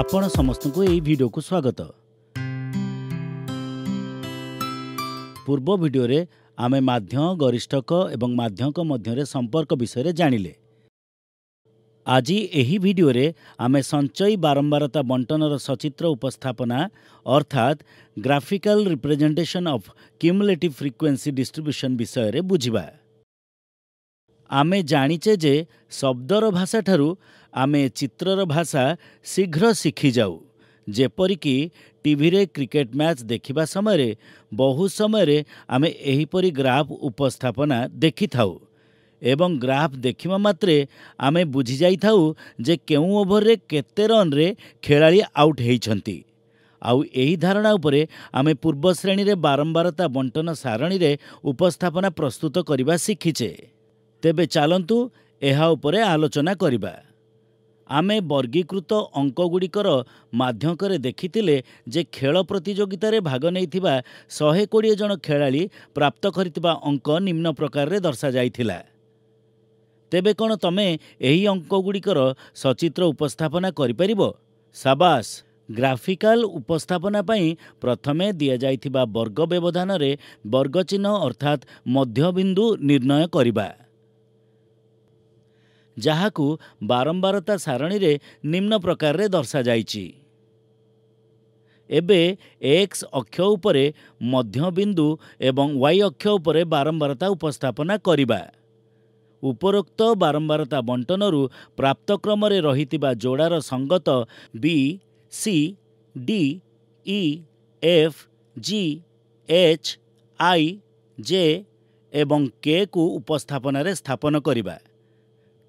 ଆପଣ ସମସ୍ତଙ୍କୁ ଏହି ଭିଡ଼ିଓକୁ ସ୍ୱାଗତ ପୂର୍ବ ଭିଡ଼ିଓରେ ଆମେ ମାଧ୍ୟମ ଗରିଷ୍ଠକ ଏବଂ ମାଧ୍ୟଙ୍କ ମଧ୍ୟରେ ସମ୍ପର୍କ ବିଷୟରେ ଜାଣିଲେ ଆଜି ଏହି ଭିଡ଼ିଓରେ ଆମେ ସଞ୍ଚୟୀ ବାରମ୍ବାରତା ବଣ୍ଟନର ସଚିତ୍ର ଉପସ୍ଥାପନା ଅର୍ଥାତ୍ graphical representation of cumulative frequency distribution ବିଷୟରେ ବୁଝିବା ଆମେ ଜାଣିଛେ ଯେ ଶବ୍ଦର ଭାଷାଠାରୁ ଆମେ ଚିତ୍ରର ଭାଷା ଶୀଘ୍ର ଶିଖିଯାଉ ଯେପରିକି ଟିଭିରେ କ୍ରିକେଟ୍ ମ୍ୟାଚ୍ ଦେଖିବା ସମୟରେ ବହୁ ସମୟରେ ଆମେ ଏହିପରି ଗ୍ରାଫ୍ ଉପସ୍ଥାପନା ଦେଖିଥାଉ ଏବଂ ଗ୍ରାଫ୍ ଦେଖିବା ମାତ୍ରେ ଆମେ ବୁଝିଯାଇଥାଉ ଯେ କେଉଁ ଓଭରରେ କେତେ ରନ୍ରେ ଖେଳାଳି ଆଉଟ୍ ହୋଇଛନ୍ତି ଆଉ ଏହି ଧାରଣା ଉପରେ ଆମେ ପୂର୍ବ ଶ୍ରେଣୀରେ ବାରମ୍ବାରତା ବଣ୍ଟନ ସାରଣୀରେ ଉପସ୍ଥାପନା ପ୍ରସ୍ତୁତ କରିବା ଶିଖିଛେ ତେବେ ଚାଲନ୍ତୁ ଏହା ଉପରେ ଆଲୋଚନା କରିବା ଆମେ ବର୍ଗୀକୃତ ଅଙ୍କଗୁଡ଼ିକର ମାଧ୍ୟମରେ ଦେଖିଥିଲେ ଯେ ଖେଳ ପ୍ରତିଯୋଗିତାରେ ଭାଗ ନେଇଥିବା ଶହେ କୋଡ଼ିଏ ଜଣ ଖେଳାଳି ପ୍ରାପ୍ତ କରିଥିବା ଅଙ୍କ ନିମ୍ନ ପ୍ରକାରରେ ଦର୍ଶାଯାଇଥିଲା ତେବେ କ'ଣ ତମେ ଏହି ଅଙ୍କଗୁଡ଼ିକର ସଚିତ୍ର ଉପସ୍ଥାପନା କରିପାରିବ ସାବାସ ଗ୍ରାଫିକାଲ ଉପସ୍ଥାପନା ପାଇଁ ପ୍ରଥମେ ଦିଆଯାଇଥିବା ବର୍ଗ ବ୍ୟବଧାନରେ ବର୍ଗଚିହ୍ନ ଅର୍ଥାତ୍ ମଧ୍ୟବିନ୍ଦୁ ନିର୍ଣ୍ଣୟ କରିବା ଯାହାକୁ ବାରମ୍ବାରତା ସାରଣୀରେ ନିମ୍ନ ପ୍ରକାରରେ ଦର୍ଶାଯାଇଛି ଏବେ ଏକ୍ସ ଅକ୍ଷ ଉପରେ ମଧ୍ୟବିନ୍ଦୁ ଏବଂ ୱାଇ ଅକ୍ଷ ଉପରେ ବାରମ୍ବାରତା ଉପସ୍ଥାପନା କରିବା ଉପରୋକ୍ତ ବାରମ୍ବାରତା ବଣ୍ଟନରୁ ପ୍ରାପ୍ତକ୍ରମରେ ରହିଥିବା ଯୋଡ଼ାର ସଙ୍ଗତ B C D E F G H I J ଏବଂ କେକୁ ଉପସ୍ଥାପନାରେ ସ୍ଥାପନ କରିବା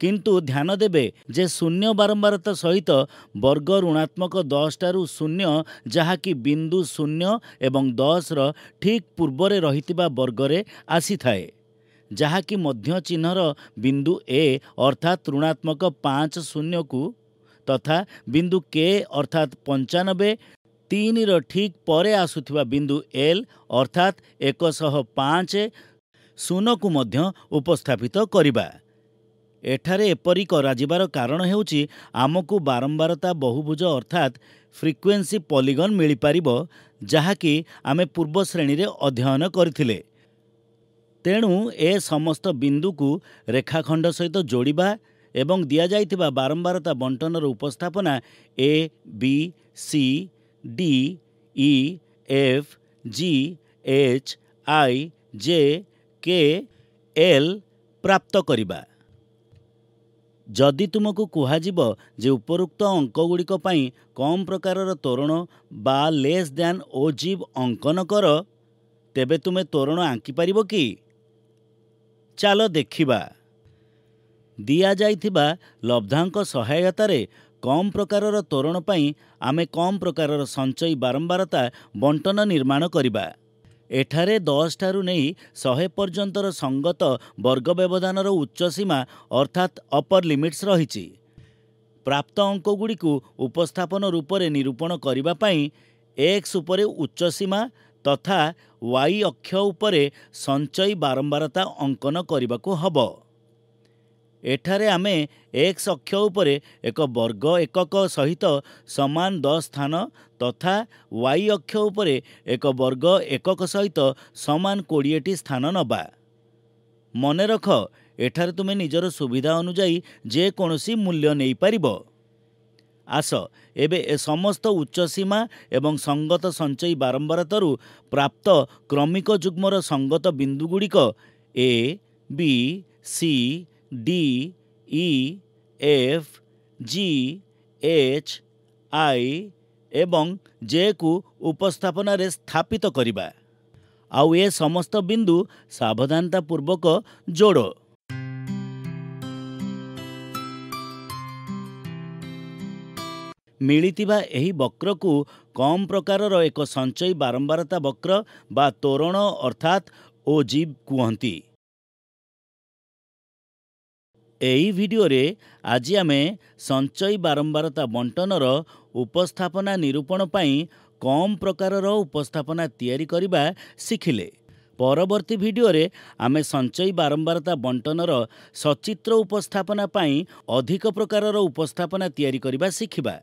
কিন্তু ধ্যান দেবে যে শূন্য বারবারতা সহিত বর্গ ঋণাত্মক 10 টাৰ শূন্য যাহা কি বিন্দু শূন্য এবং 10 ৰ ঠিক পূৰ্বৰে ৰহিতিবা বৰ্গৰে আসি ঠায়ে যাহা কি মধ্য চিহ্নৰ বিন্দু এ अर्थात ঋণাত্মক 5 শূন্যক তথা বিন্দু কে अर्थात 95 3 ৰ ঠিক পৰে আসুথিবা বিন্দু এল अर्थात 105 শূন্যক মধ্য উপস্থাপিত কৰিব ଏଠାରେ ଏପରି କରାଯିବାର କାରଣ ହେଉଛି ଆମକୁ ବାରମ୍ବାରତା ବହୁଭୁଜ ଅର୍ଥାତ୍ ଫ୍ରିକ୍ୱେନ୍ସି ପଲିଗନ୍ ମିଳିପାରିବ ଯାହାକି ଆମେ ପୂର୍ବ ଶ୍ରେଣୀରେ ଅଧ୍ୟୟନ କରିଥିଲେ ତେଣୁ ଏ ସମସ୍ତ ବିନ୍ଦୁକୁ ରେଖାଖଣ୍ଡ ସହିତ ଯୋଡ଼ିବା ଏବଂ ଦିଆଯାଇଥିବା ବାରମ୍ବାରତା ବଣ୍ଟନର ଉପସ୍ଥାପନା A B C D E F G H I J K L ପ୍ରାପ୍ତ କରିବା ଯଦି ତୁମକୁ କୁହାଯିବ ଯେ ଉପରୋକ୍ତ ଅଙ୍କଗୁଡ଼ିକ ପାଇଁ କମ୍ ପ୍ରକାରର ତୋରଣ ବା ଲେସ୍ ଦ୍ୟାନ୍ ଜିଭ୍ ଅଙ୍କନ କର ତେବେ ତୁମେ ତୋରଣ ଆଙ୍କିପାରିବ କି ଚାଲ ଦେଖିବା ଦିଆଯାଇଥିବା ଲବ୍ଧାଙ୍କ ସହାୟତାରେ କମ୍ ପ୍ରକାରର ତୋରଣ ପାଇଁ ଆମେ କମ୍ ପ୍ରକାରର ସଞ୍ଚୟୀ ବାରମ୍ବାରତା ବଣ୍ଟନ ନିର୍ମାଣ କରିବା ଏଠାରେ ଦଶଠାରୁ ନେଇ ଶହେ ପର୍ଯ୍ୟନ୍ତର ସଙ୍ଗତ ବର୍ଗ ବ୍ୟବଧାନର ଉଚ୍ଚ ସୀମା ଅର୍ଥାତ୍ ଅପର୍ ଲିମିଟ୍ସ ରହିଛି ପ୍ରାପ୍ତ ଅଙ୍କଗୁଡ଼ିକୁ ଉପସ୍ଥାପନ ରୂପରେ ନିରୂପଣ କରିବା ପାଇଁ ଏକ୍ସ ଉପରେ ଉଚ୍ଚ ସୀମା ତଥା ୱାଇ ଅକ୍ଷ ଉପରେ ସଞ୍ଚୟୀ ବାରମ୍ବାରତା ଅଙ୍କନ କରିବାକୁ ହେବ ଏଠାରେ ଆମେ ଏକ୍ସ ଅକ୍ଷ ଉପରେ ଏକ ବର୍ଗ ଏକକ ସହିତ ସମାନ ଦଶ ସ୍ଥାନ ତଥା ୱାଇ ଅକ୍ଷ ଉପରେ ଏକ ବର୍ଗ ଏକକ ସହିତ ସମାନ କୋଡ଼ିଏଟି ସ୍ଥାନ ନେବା ମନେ ରଖ ଏଠାରେ ତୁମେ ନିଜର ସୁବିଧା ଅନୁଯାୟୀ ଯେକୌଣସି ମୂଲ୍ୟ ନେଇପାରିବ ଆସ ଏବେ ଏ ସମସ୍ତ ଉଚ୍ଚ ସୀମା ଏବଂ ସଙ୍ଗତ ସଞ୍ଚୟ ତରୁ ପ୍ରାପ୍ତ କ୍ରମିକ ଯୁଗ୍ମର ସଙ୍ଗତ ବିନ୍ଦୁଗୁଡ଼ିକ A B C D E F G H I ଏବଂ ଜେକୁ ଉପସ୍ଥାପନାରେ ସ୍ଥାପିତ କରିବା ଆଉ ଏ ସମସ୍ତ ବିନ୍ଦୁ ସାବଧାନତା ପୂର୍ବକ ଯୋଡ଼ ମିଳିଥିବା ଏହି ବକ୍ରକୁ କମ୍ ପ୍ରକାରର ଏକ ସଞ୍ଚୟୀ ବାରମ୍ବାରତା ବକ୍ର ବା ତୋରଣ ଅର୍ଥାତ୍ ଓ ଜିଭ୍ କୁହନ୍ତି ଏହି ଭିଡ଼ିଓରେ ଆଜି ଆମେ ସଞ୍ଚୟୀ ବାରମ୍ବାରତା ବଣ୍ଟନର ଉପସ୍ଥାପନା ନିରୂପଣ ପାଇଁ କମ୍ ପ୍ରକାରର ଉପସ୍ଥାପନା ତିଆରି କରିବା ଶିଖିଲେ ପରବର୍ତ୍ତୀ ଭିଡ଼ିଓରେ ଆମେ ସଞ୍ଚୟୀ ବାରମ୍ବାରତା ବଣ୍ଟନର ସଚିତ୍ର ଉପସ୍ଥାପନା ପାଇଁ ଅଧିକ ପ୍ରକାରର ଉପସ୍ଥାପନା ତିଆରି କରିବା ଶିଖିବା